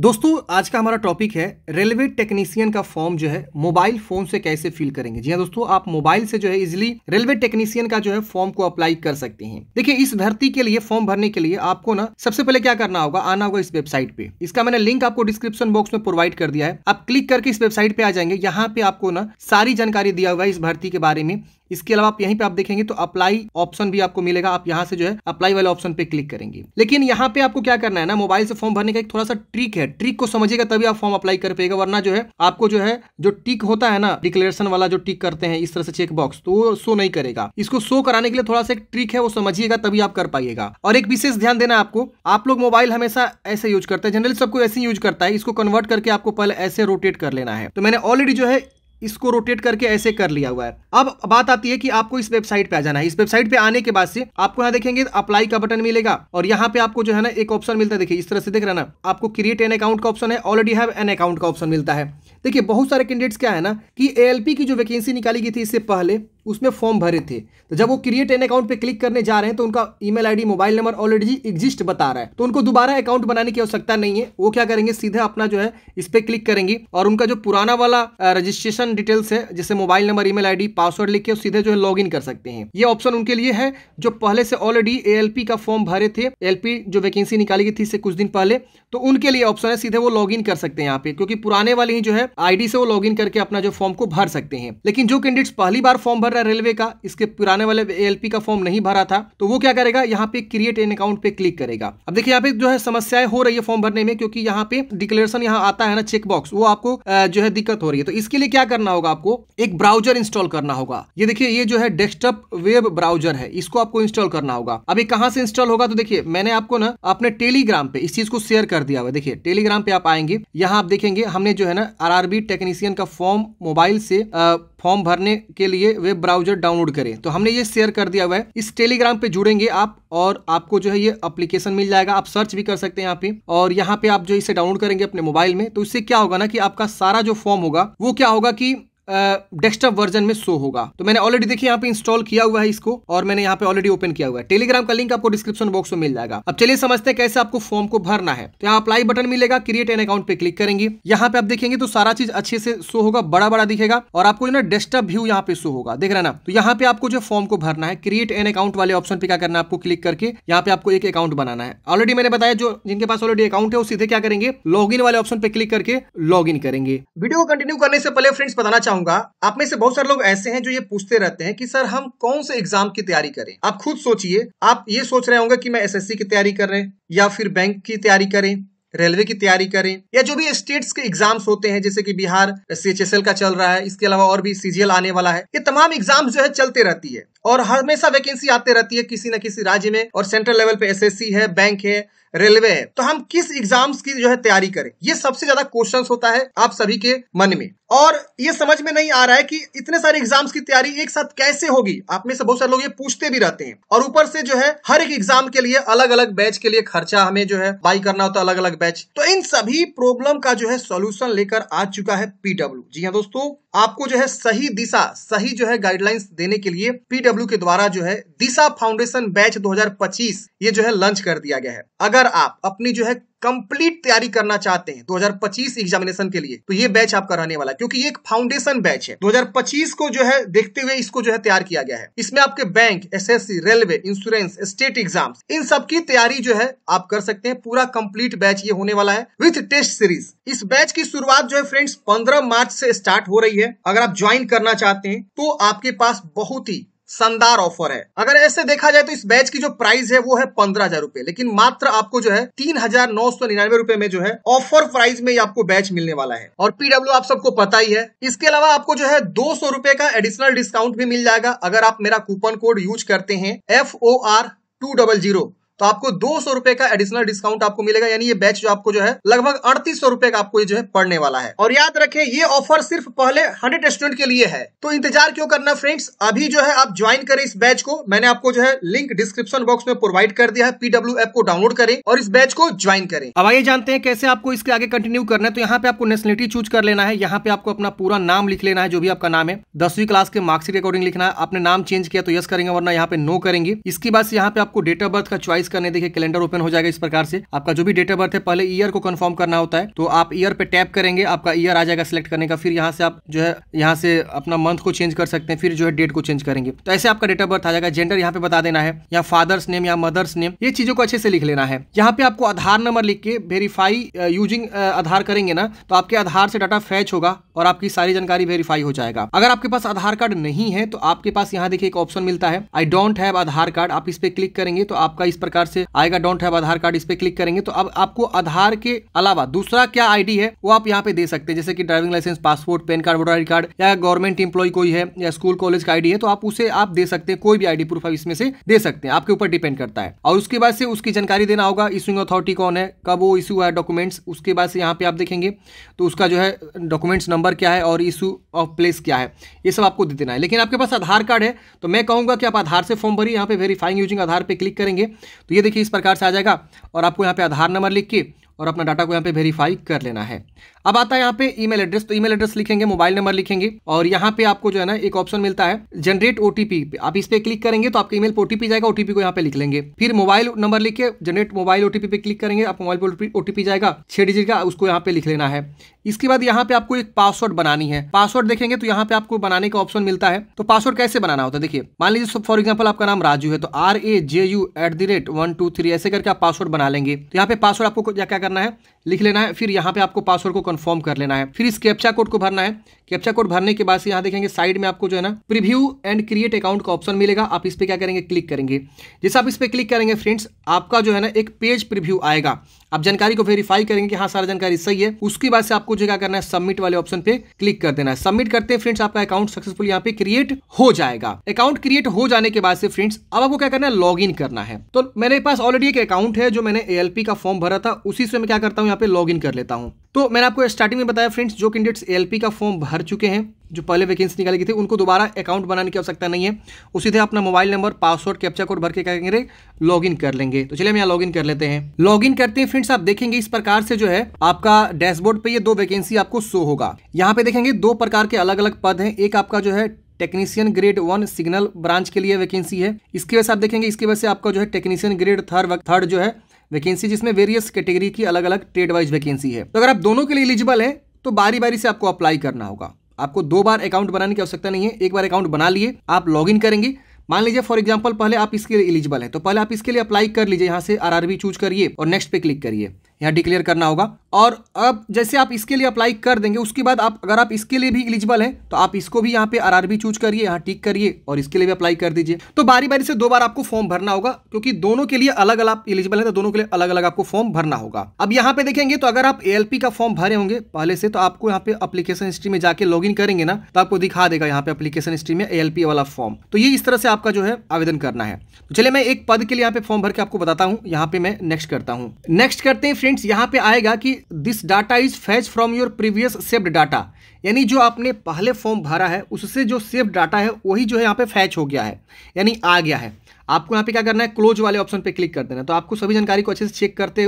दोस्तों आज का हमारा टॉपिक है रेलवे टेक्नीशियन का फॉर्म जो है मोबाइल फोन से कैसे फिल करेंगे जी हाँ दोस्तों आप मोबाइल से जो है इजिली रेलवे टेक्नीशियन का जो है फॉर्म को अप्लाई कर सकते हैं देखिए इस भर्ती के लिए फॉर्म भरने के लिए आपको ना सबसे पहले क्या करना होगा आना होगा इस वेबसाइट पे इसका मैंने लिंक आपको डिस्क्रिप्शन बॉक्स में प्रोवाइड कर दिया है आप क्लिक करके इस वेबसाइट पे आ जाएंगे यहाँ पे आपको ना सारी जानकारी दिया हुआ है इस भर्ती के बारे में इसके अलावा आप यहीं पे आप देखेंगे तो अप्लाई ऑप्शन भी आपको मिलेगा आप यहाँ से जो है अप्लाई वाले ऑप्शन पे क्लिक करेंगे लेकिन यहाँ पे आपको क्या करना है ना मोबाइल से फॉर्म भरने का एक थोड़ा सा ट्रिक है ट्रिक को समझिएगा तभी आप फॉर्म अप्लाई कर पाएगा वरना जो है आपको जो है जो टिक होता है ना डिक्लेरेशन वाला जो टिक करते हैं इस तरह से चेक बॉक्स तो वो शो नहीं करेगा इसको शो कराने के लिए थोड़ा सा एक ट्रिक है वो समझिएगा तभी आप कर पाइएगा और एक विशेष ध्यान देना आपको आप लोग मोबाइल हमेशा ऐसे यूज करते हैं जनरली सबको ऐसे यूज करता है इसको कन्वर्ट करके आपको पहले ऐसे रोटेट कर लेना है तो मैंने ऑलरेडी जो है इसको रोटेट करके ऐसे कर लिया हुआ है अब बात आती है कि आपको इस वेबसाइट पे आ जाना है इस वेबसाइट पे आने के बाद से आपको यहाँ देखेंगे अप्लाई का बटन मिलेगा और यहाँ पे आपको जो है ना एक ऑप्शन मिलता है देखिए इस तरह से देख रहा ना आपको क्रिएट एन अकाउंट का ऑप्शन है ऑलरेडी हैव एन अकाउंट का ऑप्शन मिलता है देखिए बहुत सारे कैंडिडेट्स क्या है ना कि ए की जो वैकेंसी निकाली गई थी इससे पहले उसमें फॉर्म भरे थे तो जब वो क्रिएट एन अकाउंट पे क्लिक करने जा रहे हैं तो उनका email ID mobile number already exist बता रहा है तो उनको दोबारा अकाउंट बनाने की आवश्यकता नहीं है वो क्या करेंगे सीधे अपना जो है इस पर क्लिक करेंगे और उनका जो पुराना वाला रजिस्ट्रेशन डिटेल्स है जैसे mobile number email ID password लिख के सीधे जो है लॉग कर सकते हैं ये ऑप्शन उनके लिए है जो पहले से ऑलरेडी ए का फॉर्म भरे थे एल जो वैकेंसी निकाली गई थी इससे कुछ दिन पहले तो उनके लिए ऑप्शन है सीधे वो लॉग कर सकते हैं यहाँ पे क्योंकि पुराने वाले ही जो है आई से वो लॉग करके अपना जो फॉर्म को भर सकते हैं लेकिन जो कैंडिडेट्स पहली बार फॉर्म भर रहा है रेलवे का इसके पुराने वाले एएलपी का फॉर्म नहीं भरा था तो वो क्या करेगा यहाँ पे क्रिएट एन अकाउंट पे क्लिक करेगा अब देखिए यहाँ पे जो है समस्याएं हो रही है फॉर्म भरने में क्योंकि यहाँ पे डिक्लेरेशन यहाँ आता है ना चेकबॉक्स वो आपको जो है दिक्कत हो रही है तो इसके लिए क्या करना होगा आपको एक ब्राउजर इंस्टॉल करना होगा ये देखिए ये जो है डेस्कटॉप वेब ब्राउजर है इसको आपको इंस्टॉल करना होगा अभी कहां से इंस्टॉल होगा तो देखिए मैंने आपको ना अपने टेलीग्राम पे इस चीज को शेयर कर दिया हुआ देखिए टेलीग्राम पे आप आएंगे यहां आप देखेंगे हमने जो है ना आरआरबी टेक्नीशियन का फॉर्म मोबाइल से आ, फॉर्म भरने के लिए वेब ब्राउजर डाउनलोड करें तो हमने ये शेयर कर दिया हुआ है इस टेलीग्राम पे जुड़ेंगे आप और आपको जो है ये अप्लीकेशन मिल जाएगा आप सर्च भी कर सकते हैं यहाँ पे और यहाँ पे आप जो इसे डाउनलोड करेंगे अपने मोबाइल में तो इससे क्या होगा ना कि आपका सारा जो फॉर्म होगा वो क्या होगा कि डेस्कटॉप वर्जन में शो होगा तो मैंने ऑलरेडी देखिए यहाँ पे इंस्टॉल किया हुआ है इसको और मैंने यहाँ पे ऑलरेडी ओपन किया हुआ है टेलीग्राम का लिंक आपको डिस्क्रिप्शन बॉक्स में मिल जाएगा अब चलिए समझते हैं कैसे आपको फॉर्म को भरना है तो यहाँ अप्लाई बटन मिलेगा क्रिएट एन अकाउंट पे क्लिक करेंगे यहाँ पे आप देखेंगे तो सारा चीज अच्छे से शो होगा बड़ा बड़ा दिखेगा और आपको जो ना डेस्कटॉप व्यू यहाँ पे शो होगा देख रहे ना तो यहाँ पे आपको जो फॉर्म को भरना है क्रिएट एन अकाउंट वाले ऑप्शन पे क्या करना है आपको क्लिक करके यहाँ पे आपको एक अकाउंट बनाना है ऑलरेडी मैंने बताया जो जिनके पास ऑलरेडी अकाउंट है वो सीधे क्या करेंगे लॉग वाले ऑप्शन पे क्लिक करके लॉग करेंगे वीडियो को कंटिन्यू करने से पहले फ्रेंड्स बताना चाहूंगा चाहूंगा आप में से बहुत सारे लोग ऐसे हैं जो ये पूछते रहते हैं कि सर हम कौन से एग्जाम की तैयारी करें आप खुद सोचिए आप ये सोच रहे होंगे कि मैं एसएससी की तैयारी कर रहे हैं या फिर बैंक की तैयारी करें रेलवे की तैयारी करें या जो भी स्टेट्स के एग्जाम्स होते हैं जैसे कि बिहार सीएचएसएल का चल रहा है इसके अलावा और भी सीजीएल आने वाला है ये तमाम एग्जाम जो है चलते रहती है और हमेशा वैकेंसी आते रहती है किसी न किसी राज्य में और सेंट्रल लेवल पे एसएससी है बैंक है रेलवे है तो हम किस एग्जाम्स की जो है तैयारी करें ये सबसे ज्यादा क्वेश्चन होता है आप सभी के मन में और ये समझ में नहीं आ रहा है कि इतने सारे एग्जाम्स की तैयारी एक साथ कैसे होगी आप में से बहुत सारे लोग ये पूछते भी रहते हैं और ऊपर से जो है हर एक एग्जाम के लिए अलग अलग बैच के लिए खर्चा हमें जो है बाई करना होता है अलग अलग बैच तो इन सभी प्रॉब्लम का जो है सोल्यूशन लेकर आ चुका है पीडब्ल्यू जी हाँ दोस्तों आपको जो है सही दिशा सही जो है गाइडलाइंस देने के लिए पीडब्ल्यू के द्वारा जो है दिशा फाउंडेशन बैच 2025 ये जो है लॉन्च कर दिया गया है अगर आप अपनी जो है कंप्लीट तैयारी करना चाहते हैं 2025 एग्जामिनेशन के लिए तो ये बैच आपका रहने वाला है क्योंकि एक फाउंडेशन बैच है 2025 को जो है देखते हुए इसको जो है तैयार किया गया है इसमें आपके bank SSC railway insurance state exam इन सब की तैयारी जो है आप कर सकते हैं पूरा कंप्लीट बैच ये होने वाला है विथ टेस्ट सीरीज इस बैच की शुरुआत जो है फ्रेंड्स पंद्रह मार्च से स्टार्ट हो रही है अगर आप ज्वाइन करना चाहते हैं तो आपके पास बहुत ही शानदार ऑफर है अगर ऐसे देखा जाए तो इस बैच की जो प्राइस है वो है पंद्रह हजार रुपए लेकिन मात्र आपको जो है तीन हजार नौ सौ निन्यानवे रुपए में जो है ऑफर प्राइस में आपको बैच मिलने वाला है और पीडब्ल्यू आप सबको पता ही है इसके अलावा आपको जो है दो सौ रुपए का एडिशनल डिस्काउंट भी मिल जाएगा अगर आप मेरा कूपन कोड यूज करते हैं F O R two double zero तो आपको दो सौ रुपए का एडिशनल डिस्काउंट आपको मिलेगा यानी ये बैच जो आपको जो है लगभग अड़तीस सौ रुपए का आपको ये जो है पड़ने वाला है और याद रखें ये ऑफर सिर्फ पहले हंड्रेड स्टूडेंट के लिए है तो इंतजार क्यों करना फ्रेंड्स अभी जो है आप ज्वाइन करें इस बैच को मैंने आपको जो है लिंक डिस्क्रिप्शन बॉक्स में प्रोवाइड कर दिया है पीडब्ल्यू एप को डाउनलोड करें और इस बैच को ज्वाइन करें अब आइए जानते हैं कैसे आपको इसके आगे कंटिन्यू करना है तो यहाँ पे आपको नेशनलिटी चूज कर लेना है यहाँ पे आपको अपना पूरा नाम लिख लेना है जो भी आपका नाम है दसवीं क्लास के मार्क्सिट अकॉर्डिंग लिखना है आपने नाम चेंज किया तो यस करेंगे वरना यहाँ पे नो करेंगे इसके बाद यहाँ पे आपको डेट ऑफ बर्थ का चॉइस प्रेस करने देखिए कैलेंडर ओपन हो जाएगा इस प्रकार से आपका जो भी डेट ऑफ बर्थ है पहले ईयर को कन्फर्म करना होता है तो आप ईयर पे टैप करेंगे आपका ईयर आ जाएगा सिलेक्ट करने का फिर यहाँ से आप जो है यहाँ से अपना मंथ को चेंज कर सकते हैं फिर जो है डेट को चेंज करेंगे तो ऐसे आपका डेट ऑफ बर्थ आ जाएगा जेंडर यहाँ पे बता देना है या फादर्स नेम या मदर्स नेम ये चीजों को अच्छे से लिख लेना है यहाँ पे आपको आधार नंबर लिख के verify using uh, uh, Aadhaar करेंगे ना तो आपके आधार से डाटा फैच होगा और आपकी सारी जानकारी वेरीफाई हो जाएगा अगर आपके पास आधार कार्ड नहीं है तो आपके पास यहाँ देखिए एक ऑप्शन मिलता है I don't have Aadhaar card आप इस पे क्लिक करेंगे तो आपका इस प्रकार प्रकार से आएगा डोंट हैव आधार कार्ड इस पर क्लिक करेंगे तो अब आपको आधार के अलावा दूसरा क्या आईडी है वो आप यहाँ पे दे सकते हैं जैसे कि driving licence passport PAN card voter I card या गवर्नमेंट इंप्लॉय कोई है या स्कूल कॉलेज का आईडी है तो आप उसे आप दे सकते हैं कोई भी आईडी प्रूफ आप इसमें से दे सकते हैं आपके ऊपर डिपेंड करता है और उसके बाद से उसकी जानकारी देना होगा इशूइंग अथॉरिटी कौन है कब वो इशू हुआ है डॉक्यूमेंट्स उसके बाद से यहाँ पे आप देखेंगे तो उसका जो है डॉक्यूमेंट्स नंबर क्या है और इशू ऑफ प्लेस क्या है ये सब आपको दे देना है लेकिन आपके पास आधार कार्ड है तो मैं कहूंगा कि आप आधार से फॉर्म भरी यहाँ पे वेरीफाइंग यूजिंग आधार पे क्लिक करेंगे तो ये देखिए इस प्रकार से आ जाएगा और आपको यहाँ पे आधार नंबर लिख के और अपना डाटा को यहाँ पे वेरीफाई कर लेना है अब आता है यहाँ पे ईमेल एड्रेस तो ईमेल एड्रेस लिखेंगे मोबाइल नंबर लिखेंगे और यहाँ पे आपको जो है ना एक ऑप्शन मिलता है जनरेट ओटीपी आप इस पे क्लिक करेंगे तो आपके ईमेल पर ओटीपी जाएगा ओटीपी को यहाँ पे लिख लेंगे फिर मोबाइल नंबर लिख के जनरेट मोबाइल ओटीपी पे क्लिक करेंगे आपको मोबाइल पर ओटीपी जाएगा छह डिजिट का उसको यहाँ पे लिख लेना है इसके बाद यहाँ पे आपको एक पासवर्ड बनानी है पासवर्ड देखेंगे तो यहाँ पे आपको बनाने का ऑप्शन मिलता है तो पासवर्ड कैसे बनाना होता है देखिए मान लीजिए फॉर एग्जाम्पल आपका नाम राजू है तो R A J U at the rate one two three ऐसे करके आप पासवर्ड बना लेंगे तो यहाँ पे पासवर्ड आपको क्या क्या करना है लिख लेना है फिर यहाँ पे आपको पासवर्ड को कंफर्म कर लेना है फिर इस कैप्चा कोड को भरना है कैप्चा कोड भरने के बाद से यहाँ देखेंगे साइड में आपको जो है ना प्रीव्यू एंड क्रिएट अकाउंट का ऑप्शन मिलेगा आप इस पर क्या करेंगे क्लिक करेंगे जैसे आप इस पर क्लिक करेंगे फ्रेंड्स आपका जो है ना एक पेज प्रिव्यू आएगा आप जानकारी को वेरीफाई करेंगे कि हाँ सारा जानकारी सही है उसके बाद से आपको जो क्या करना है सबमिट वाले ऑप्शन पे क्लिक कर देना है सबमिट करते हैं फ्रेंड्स आपका अकाउंट सक्सेसफुल यहाँ पे क्रिएट हो जाएगा अकाउंट क्रिएट हो जाने के बाद से फ्रेंड्स अब आपको क्या करना है लॉग करना है तो मेरे पास ऑलरेडी एक अकाउंट है जो मैंने ए का फॉर्म भरा था उसी से मैं क्या करता हूँ यहाँ पे लॉग इन कर लेता हूँ तो मैंने आपको स्टार्टिंग में बताया फ्रेंड्स जो कैंडिडेट्स एलपी का फॉर्म भर चुके हैं जो पहले वैकेंसी निकाली गई थी उनको दोबारा अकाउंट बनाने की आवश्यकता नहीं है उसी सीधे अपना mobile number password captcha code भर के क्या करेंगे लॉगिन कर लेंगे तो चलिए हम यहाँ लॉगिन कर लेते हैं लॉगिन करते हैं फ्रेंड्स आप देखेंगे इस प्रकार से जो है आपका डैशबोर्ड पे ये दो वैकेंसी आपको शो होगा यहाँ पे देखेंगे दो प्रकार के अलग अलग पद है एक आपका जो है technician grade one signal branch के लिए वैकेंसी है इसकी वजह से आप देखेंगे इसकी वजह से आपका जो है टेक्नीशियन ग्रेड थर्ड थर्ड जो है वैकेंसी जिसमें वेरियस कैटेगरी की अलग अलग ट्रेड वाइज वैकेंसी है तो अगर आप दोनों के लिए एलिजिबल हैं तो बारी बारी से आपको अप्लाई करना होगा आपको दो बार अकाउंट बनाने की आवश्यकता नहीं है एक बार अकाउंट बना लिए आप लॉगिन करेंगे मान लीजिए फॉर एग्जाम्पल पहले आप इसके लिए एलिजिबल है तो पहले आप इसके लिए अप्लाई कर लीजिए यहाँ से आर चूज करिए और नेक्स्ट पे क्लिक करिए यहाँ डिक्लेयर करना होगा और अब जैसे आप इसके लिए अप्लाई कर देंगे उसके बाद आप अगर आप इसके लिए भी एलिजिबल हैं तो आप इसको भी यहाँ पे आरआरबी चूज करिए यहाँ टिक करिए और इसके लिए भी अप्लाई कर दीजिए तो बारी बारी से दो बार आपको फॉर्म भरना होगा क्योंकि दोनों के लिए अलग अलग एलिजिबल है तो दोनों के लिए अलग अलग आपको फॉर्म भरना होगा अब यहाँ पे देखेंगे तो अगर आप ए का फॉर्म भरे होंगे पहले से तो आपको यहाँ पे अपलीकेशन हिस्ट्री में जाकर लॉग करेंगे ना तो आपको दिखा देगा यहाँ पे अपलीकेशन हिस्ट्री में ए वाला फॉर्म तो ये इस तरह से आपका जो है आवेदन करना है तो चलिए मैं एक पद के लिए यहाँ पे फॉर्म भर के आपको बताता हूँ यहाँ पे मैं नेक्स्ट करता हूँ नेक्स्ट करते हैं फ्रेंड्स यहाँ पे आएगा कि this data is fetch from your previous saved data यानी जो आपने पहले फॉर्म भरा है उससे जो सेव्ड डाटा है वही जो है यहाँ पे फैच हो गया है यानी आ गया है आपको यहाँ पे क्या करना है क्लोज वाले ऑप्शन पे क्लिक कर देना तो आपको सभी जानकारी को अच्छे से चेक करते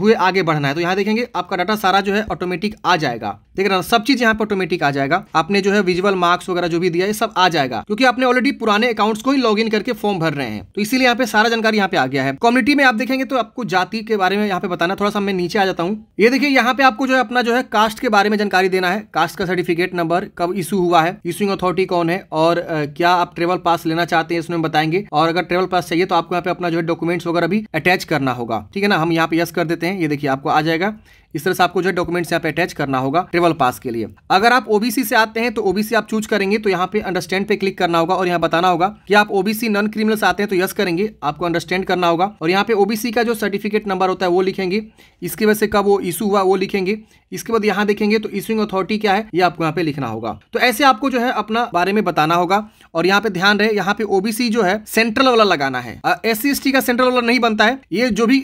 हुए आगे बढ़ना है तो यहाँ देखेंगे आपका डाटा सारा जो है ऑटोमेटिक आ जाएगा देख रहे सब चीज यहाँ पर ऑटोमेटिक आ जाएगा आपने जो है विजुअल मार्क्स वगैरह जो भी दिया है सब आ जाएगा क्योंकि आपने ऑलरेडी पुराने अकाउंट्स को ही लॉग करके फॉर्म भर रहे हैं तो इसीलिए यहाँ पे सारा जानकारी यहाँ पे आ गया है कम्युनिटी में आप देखेंगे तो आपको जाति के बारे में यहाँ पे बताना थोड़ा सा मैं नीचे आ जाता हूँ ये देखिए यहाँ पे आपको जो है अपना जो है कास्ट के बारे में जानकारी देना है कास्ट का सर्टिफिकेट नंबर कब इशू हुआ है इशूंग अथॉरिटी कौन है और क्या आप ट्रेवल पास लेना चाहते हैं इसमें बताएंगे और अगर ट्रेवल जनरल पास चाहिए तो आपको यहाँ पे अपना जो है डॉक्यूमेंट्स वगैरह भी अटैच करना होगा ठीक है ना हम यहाँ पे यस कर देते हैं ये देखिए आपको आ जाएगा इस तरह से आपको जो है डॉक्यूमेंट्स यहाँ पे अटैच करना होगा ट्रेवल पास के लिए अगर आप ओबीसी से आते हैं तो ओबीसी आप चूज करेंगे तो यहाँ पे अंडरस्टैंड पे क्लिक करना होगा और यहाँ बताना होगा कि आप ओबीसी नॉन क्रिमिनल आते हैं तो यस करेंगे आपको अंडरस्टैंड करना होगा और यहाँ पे ओबीसी का जो सर्टिफिकेट नंबर होता है वो लिखेंगे इसकी वजह से कब वो इशू हुआ वो लिखेंगे इसके बाद यहाँ देखेंगे तो इशूंग अथॉरिटी क्या है ये आपको यहाँ पे लिखना होगा तो ऐसे आपको जो है अपना बारे में बताना होगा और यहाँ पे ध्यान रहे यहाँ पे ओबीसी जो है सेंट्रल वाला लगाना है एस सी का सेंट्रल वाला नहीं बनता है ये जो भी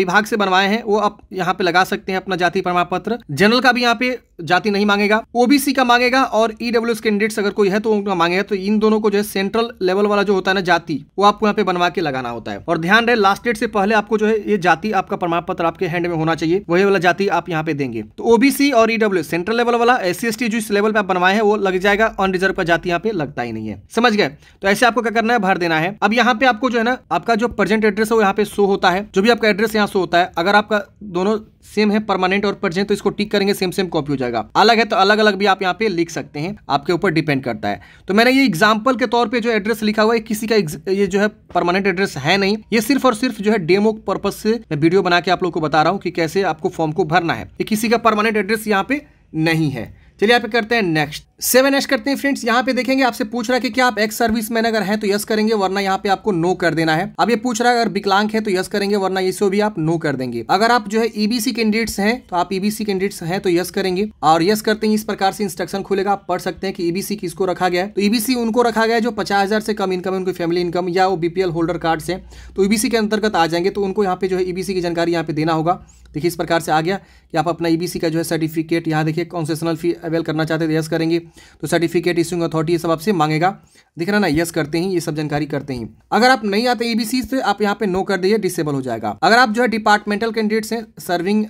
विभाग से बनवाए हैं वो आप यहाँ पे लगा सकते हैं अपना जाति प्रमाण पत्र जनरल का भी यहाँ पे जाति नहीं मांगेगा ओबीसी का मांगेगा और ईडब्ल्यू एस कैंडिडेट अगर कोई है तो उनका मांगेगा तो इन दोनों को जो है सेंट्रल लेवल वाला जो होता है ना जाति वो आपको यहाँ पे बनवा के लगाना होता है और ध्यान रहे लास्ट डेट से पहले आपको जो है ये जाति आपका प्रमाण पत्र आपके हैंड में होना चाहिए वही वाला जाति आप यहाँ पे देंगे तो ओबीसी और ईडब्ल्यू सेंट्रल लेवल वाला एस सी जो इस लेवल पे आप बनवाए हैं वो लग जाएगा अनरिजर्व का जाति यहाँ पे लगता ही नहीं है समझ गए तो ऐसे आपको क्या करना है भर देना है अब यहाँ पे आपको जो है ना आपका जो प्रेजेंट एड्रेस है वो यहाँ पे शो होता है जो भी आपका एड्रेस यहाँ शो होता है अगर आपका दोनों सेम है परमानेंट और परजेंट तो इसको टिक करेंगे सेम सेम कॉपी हो जाएगा अलग है तो अलग अलग भी आप यहाँ पे लिख सकते हैं आपके ऊपर डिपेंड करता है तो मैंने ये एग्जाम्पल के तौर पर जो एड्रेस लिखा हुआ है किसी का ये जो है परमानेंट एड्रेस है नहीं ये सिर्फ और सिर्फ जो है डेमो पर्पज से मैं वीडियो बना के आप लोग को बता रहा हूँ कि कैसे आपको फॉर्म को भरना है ये किसी का परमानेंट एड्रेस यहाँ पे नहीं है चलिए आप करते हैं नेक्स्ट सेवन एस करते हैं फ्रेंड्स यहाँ पे देखेंगे आपसे पूछ रहा है कि क्या आप एक्स सर्विस मैन अगर है तो यस करेंगे वरना यहाँ पे आपको नो कर देना है अब ये पूछ रहा है अगर विकलांग है तो यस करेंगे वरना इसको भी आप नो कर देंगे अगर आप जो है ईबीसी e कैंडिडेट्स हैं तो आप ईबीसी e कैंडिडेट्स हैं तो यस करेंगे और यस करते ही इस प्रकार से इंस्ट्रक्शन खुलेगा आप पढ़ सकते हैं कि ईबीसी e किसको रखा गया है तो ईबीसी उनको रखा गया है जो पचास से कम इनकम उनकी फैमिली इनकम या वो बीपीएल होल्डर कार्ड से तो ईबीसी के अंतर्गत आ जाएंगे तो उनको यहाँ पे जो है ईबीसी की जानकारी यहाँ पे देना होगा देखिए इस प्रकार से आ गया कि आप अपना ईबीसी e का जो है सर्टिफिकेट यहाँ देखिए कॉन्सेशनल फी अवेल करना चाहते हैं यस करेंगे तो सर्टिफिकेट इशूंग अथॉरिटी ये सब आपसे मांगेगा दिख रहा ना यस करते ही ये सब जानकारी करते ही अगर आप नहीं आते ईबीसी e से आप यहाँ पे नो कर दिए डिसेबल हो जाएगा अगर आप जो है डिपार्टमेंटल कैंडिडेट्स हैं सर्विंग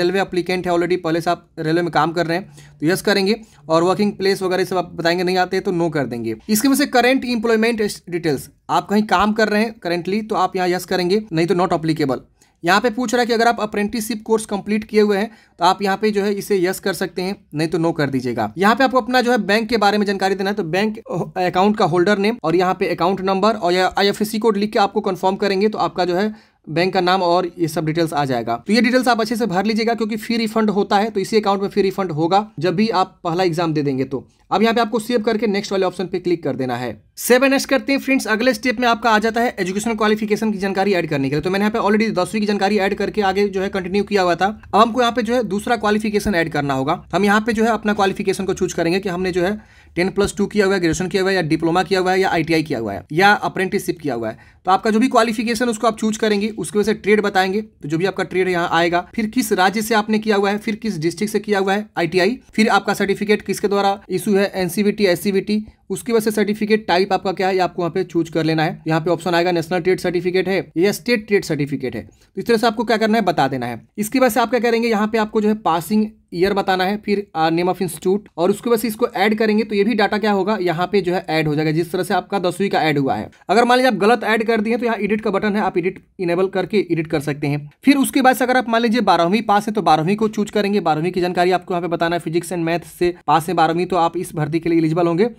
रेलवे अप्लीकेंट है ऑलरेडी पहले से आप रेलवे में काम कर रहे हैं तो यस करेंगे और वर्किंग प्लेस वगैरह सब आप बताएंगे नहीं आते तो नो कर देंगे इसके वजह से करेंट इंप्लॉयमेंट डिटेल्स आप कहीं काम कर रहे हैं करेंटली तो आप यहाँ यस करेंगे नहीं तो नॉट अप्लीकेबल यहाँ पे पूछ रहा है कि अगर आप अप्रेंटिसशिप कोर्स कंप्लीट किए हुए हैं तो आप यहाँ पे जो है इसे यस कर सकते हैं नहीं तो नो कर दीजिएगा यहाँ पे आपको अपना जो है बैंक के बारे में जानकारी देना है तो बैंक अकाउंट का होल्डर नेम और यहाँ पे अकाउंट नंबर और आई एफ कोड लिख के आपको कन्फर्म करेंगे तो आपका जो है बैंक का नाम और ये सब डिटेल्स आ जाएगा तो ये डिटेल्स आप अच्छे से भर लीजिएगा क्योंकि फी रिफंड होता है तो इसी अकाउंट में फी रिफंड होगा जब भी आप पहला एग्जाम दे देंगे तो अब यहाँ पे आपको सेव करके नेक्स्ट वाले ऑप्शन पे क्लिक कर देना है सेव एंड करते हैं फ्रेंड्स अगले स्टेप में आपका आ जाता है एजुकेशन क्वालिफिकेशन की जानकारी एड करने के लिए तो मैंने यहाँ पे ऑलरेडी दसवीं की जानकारी एड करके आगे जो है कंटिन्यू किया हुआ था अब हमको यहाँ पे जो है दूसरा क्वालिफिकेशन एड करना होगा हम यहाँ पे जो है अपना क्वालिफिकेशन को चूज करेंगे कि हमने जो है टेन प्लस टू किया हुआ है ग्रेजुएशन किया हुआ है या डिप्लोमा किया हुआ है या आई किया हुआ है या अप्रेंटिसशिप किया हुआ है तो आपका जो भी क्वालिफिकेशन उसको आप चूज करेंगे उसकी वजह से ट्रेड बताएंगे तो जो भी आपका ट्रेड यहाँ आएगा फिर किस राज्य से आपने किया हुआ है फिर किस डिस्ट्रिक्ट से किया हुआ है आई फिर आपका सर्टिफिकेट किसके द्वारा इशू है एनसीबीटी एससीबीटी उसकी वजह से सर्टिफिकेट टाइप आपका क्या है आपको वहाँ पे चूज कर लेना है यहाँ पे ऑप्शन आएगा नेशनल ट्रेड सर्टिफिकेट है या स्टेट ट्रेड सर्टिफिकेट है तो इस तरह से आपको क्या करना है बता देना है इसके वजह से आप क्या करेंगे यहाँ पे आपको जो है पासिंग ईयर बताना है फिर नेम ऑफ इंस्टीट्यूट और उसके बाद इसको ऐड करेंगे तो ये भी डाटा क्या होगा यहाँ पे जो है ऐड हो जाएगा जिस तरह से आपका दसवीं का ऐड हुआ है अगर मान लीजिए आप गलत ऐड कर दिए तो यहाँ एडिट का बटन है आप एडिट इनेबल करके एडिट कर सकते हैं फिर उसके बाद अगर आप मान लीजिए बारहवीं पास है तो बारहवीं को चूज करेंगे बारहवीं की जानकारी आपको यहाँ पे बताना है फिजिक्स एंड मैथ से पास है बारहवीं तो आप इस भर्ती के लिए इलिजिबल होंगे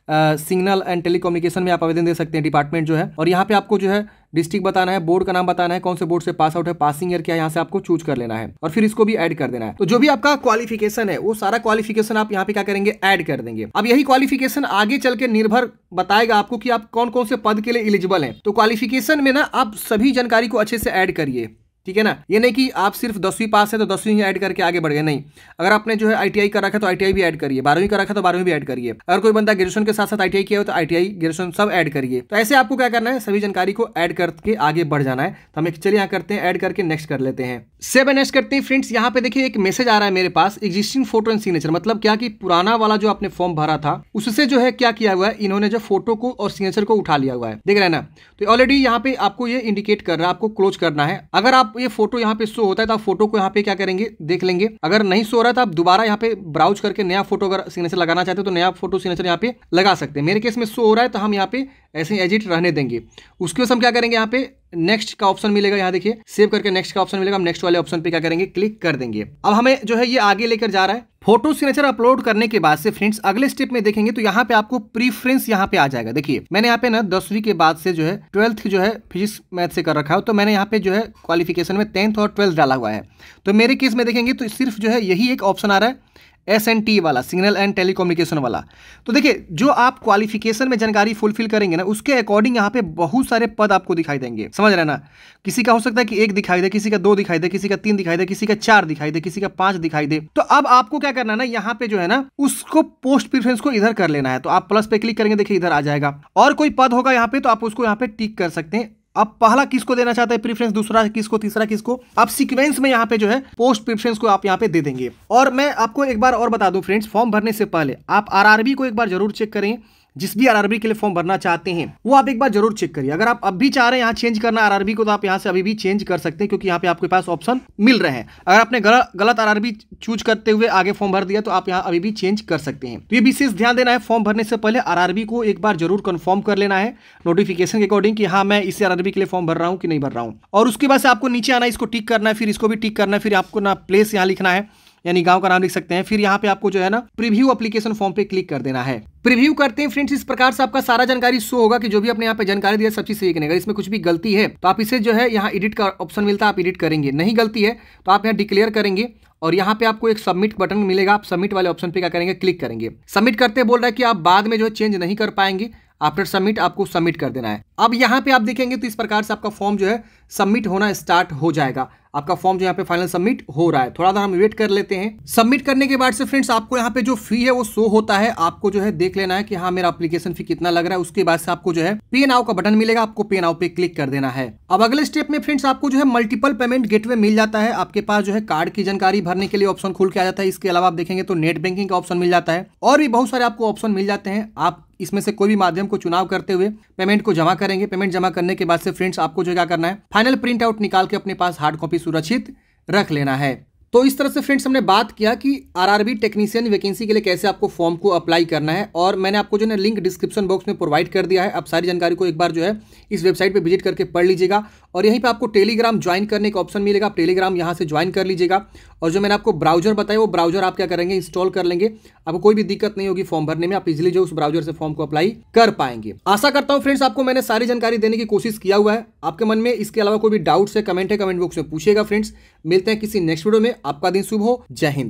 सिग्नल एंड टेलीकोम्युनिकेशन में आप आवेदन दे सकते हैं डिपार्टमेंट जो है और यहाँ पे आपको जो है डिस्ट्रिक्ट बताना है बोर्ड का नाम बताना है कौन से बोर्ड से पास आउट है पासिंग ईयर क्या यहाँ से आपको चूज कर लेना है और फिर इसको भी एड कर देना है तो जो भी आपका क्वालिफिकेशन है वो सारा क्वालिफिकेशन आप यहाँ पे क्या करेंगे एड कर देंगे अब यही क्वालिफिकेशन आगे चल के निर्भर बताएगा आपको कि आप कौन कौन से पद के लिए इलिजिबल है तो क्वालिफिकेशन में ना आप सभी जानकारी को अच्छे से एड करिए ठीक है ना ये नहीं कि आप सिर्फ दसवीं पास है तो दसवीं ही ऐड करके आगे बढ़ गए नहीं अगर आपने जो है आईटीआई कर रखा है तो आईटीआई भी ऐड करिए बारहवीं कर रखा है तो बारहवीं भी ऐड करिए अगर कोई बंदा ग्रेजुएशन के साथ साथ आई किया हो तो आई ग्रेजुएशन सब ऐड करिए तो ऐसे आपको क्या करना है सभी जानकारी को ऐड करके आगे बढ़ जाना है तो हम एक चलिए यहाँ करते हैं ऐड करके नेक्स्ट कर लेते हैं सेवन नेक्स्ट करते हैं फ्रेंड्स यहाँ पे देखिए एक मैसेज आ रहा है मेरे पास एग्जिस्टिंग फोटो एंड सिग्नेचर मतलब क्या कि पुराना वाला जो आपने फॉर्म भरा था उससे जो है क्या किया हुआ है इन्होंने जो फोटो को और सिग्नेचर को उठा लिया हुआ है देख रहे ना तो ऑलरेडी यहाँ पे आपको ये इंडिकेट कर रहा है आपको क्लोज करना है अगर आप ये फोटो यहाँ पे शो होता है तो आप फोटो को यहाँ पे क्या करेंगे देख लेंगे अगर नहीं शो रहा था तो आप दोबारा यहाँ पे ब्राउज करके नया फोटो अगर सिग्नेचर लगाना चाहते हो तो नया फोटो सिग्नेचर यहाँ पे लगा सकते हैं मेरे केस में शो हो रहा है तो हम यहाँ पे ऐसे एजिट रहने देंगे उसके बाद हम क्या करेंगे यहाँ पे नेक्स्ट का ऑप्शन मिलेगा यहाँ देखिए सेव करके नेक्स्ट का ऑप्शन मिलेगा हम नेक्स्ट वाले ऑप्शन पे क्या करेंगे क्लिक कर देंगे अब हमें जो है ये आगे लेकर जा रहा है फोटो सिग्नेचर अपलोड करने के बाद से फ्रेंड्स अगले स्टेप में देखेंगे तो यहाँ पे आपको प्रीफ्रेंस यहाँ पे आ जाएगा देखिए मैंने यहाँ पे ना दसवीं के बाद से जो है ट्वेल्थ जो है फिजिक्स मैथ से कर रखा है तो मैंने यहाँ पे जो है क्वालिफिकेशन में टेंथ और ट्वेल्थ डाला हुआ है तो मेरे केस में देखेंगे तो सिर्फ जो है यही एक ऑप्शन आ रहा है एस एन टी वाला सिग्नल एंड टेलीकम्युनिकेशन वाला तो देखिए जो आप क्वालिफिकेशन में जानकारी फुलफिल करेंगे ना उसके अकॉर्डिंग यहाँ पे बहुत सारे पद आपको दिखाई देंगे समझ रहे ना किसी का हो सकता है कि एक दिखाई दे किसी का दो दिखाई दे किसी का तीन दिखाई दे किसी का चार दिखाई दे किसी का पांच दिखाई दे तो अब आपको क्या करना है ना यहाँ पे जो है ना उसको पोस्ट प्रिफरेंस को इधर कर लेना है तो आप प्लस पे क्लिक करेंगे देखिए इधर आ जाएगा और कोई पद होगा यहाँ पे तो आप उसको यहाँ पे टिक कर सकते हैं अब पहला किसको देना चाहते हैं प्रीफरेंस दूसरा किसको तीसरा किसको अब सिक्वेंस में यहाँ पे जो है पोस्ट प्रीफरेंस को आप यहाँ पे दे देंगे और मैं आपको एक बार और बता दूं फ्रेंड्स फॉर्म भरने से पहले आप आरआरबी को एक बार जरूर चेक करें जिस भी आरआरबी के लिए फॉर्म भरना चाहते हैं वो आप एक बार जरूर चेक करिए अगर आप अब भी चाह रहे हैं यहाँ चेंज करना आरआरबी को तो आप यहाँ से अभी भी चेंज कर सकते हैं क्योंकि यहाँ पे आपके पास ऑप्शन मिल रहे हैं अगर आपने गल, गलत आरआरबी चूज करते हुए आगे फॉर्म भर दिया तो आप यहाँ अभी भी चेंज कर सकते हैं तो ये विशेष ध्यान देना है फॉर्म भरने से पहले आर को एक बार जरूर कन्फर्म कर लेना है नोटिफिकेशन के अकॉर्डिंग की हाँ मैं इसे आरआरबी के लिए फॉर्म भर रहा हूँ कि नहीं भर रहा हूँ और उसके बाद आपको नीचे आना इसको टिक करना है फिर इसको भी टिक करना है फिर आपको ना प्लेस यहाँ लिखना है यानी गांव का नाम लिख सकते हैं फिर यहाँ पे आपको जो है ना प्रीव्यू एप्लीकेशन फॉर्म पे क्लिक कर देना है प्रीव्यू करते हैं फ्रेंड्स इस प्रकार से आपका सारा जानकारी शो होगा कि जो भी आपने यहाँ पे जानकारी दिया सब चीज सही करेगा इसमें कुछ भी गलती है तो आप इसे जो है यहाँ एडिट का ऑप्शन मिलता है आप एडिट करेंगे नहीं गलती है तो आप यहाँ डिक्लेयर करेंगे और यहाँ पे आपको एक सबमिट बटन मिलेगा आप सबमिट वाले ऑप्शन पे क्या करेंगे क्लिक करेंगे सबमिट करते बोल रहा है कि आप बाद में जो है चेंज नहीं कर पाएंगे आफ्टर सबमिट आपको सबमिट कर देना है अब यहाँ पे आप देखेंगे तो इस प्रकार से आपका फॉर्म जो है सबमिट होना स्टार्ट हो जाएगा आपका फॉर्म जो यहाँ पे फाइनल सबमिट हो रहा है थोड़ा सा हम वेट कर लेते हैं सबमिट करने के बाद से फ्रेंड्स आपको यहाँ पे जो फी है वो शो होता है आपको जो है देख लेना है कि हाँ मेरा अपलीकेशन फी कितना लग रहा है उसके बाद से आपको जो है पे नाउ का बटन मिलेगा आपको पे नाउ पे क्लिक कर देना है अब अगले स्टेप में फ्रेंड्स आपको जो है मल्टीपल पेमेंट गेटवे मिल जाता है आपके पास जो है कार्ड की जानकारी भरने के लिए ऑप्शन खुल के आ जाता है इसके अलावा आप देखेंगे तो नेट बैंकिंग का ऑप्शन मिल जाता है और भी बहुत सारे आपको ऑप्शन मिल जाते हैं आप इसमें से कोई भी माध्यम को चुनाव करते हुए पेमेंट को जमा करेंगे पेमेंट जमा करने के बाद से फ्रेंड्स आपको जो क्या करना है फाइनल प्रिंट आउट निकाल के अपने पास हार्ड कॉपी सुरक्षित रख लेना है तो इस तरह से फ्रेंड्स हमने बात किया कि आरआरबी टेक्नीशियन वैकेंसी के लिए कैसे आपको फॉर्म को अप्लाई करना है और मैंने आपको जो है लिंक डिस्क्रिप्शन बॉक्स में प्रोवाइड कर दिया है आप सारी जानकारी को एक बार जो है इस वेबसाइट पे विजिट करके पढ़ लीजिएगा और यहीं पे आपको टेलीग्राम ज्वाइन करने का ऑप्शन मिलेगा आप टेलीग्राम यहाँ से ज्वाइन कर लीजिएगा और जो मैंने आपको ब्राउजर बताया वो ब्राउजर आप क्या करेंगे इंस्टॉल कर लेंगे आपको कोई भी दिक्कत नहीं होगी फॉर्म भरने में आप इजिली जो उस ब्राउजर से फॉर्म को अप्लाई कर पाएंगे आशा करता हूँ फ्रेंड्स आपको मैंने सारी जानकारी देने की कोशिश किया हुआ है आपके मन में इसके अलावा कोई भी डाउट्स है कमेंट है कमेंट बॉक्स में पूछेगा फ्रेंड्स मिलते हैं किसी नेक्स्ट वीडियो में आपका दिन शुभ हो जय हिंद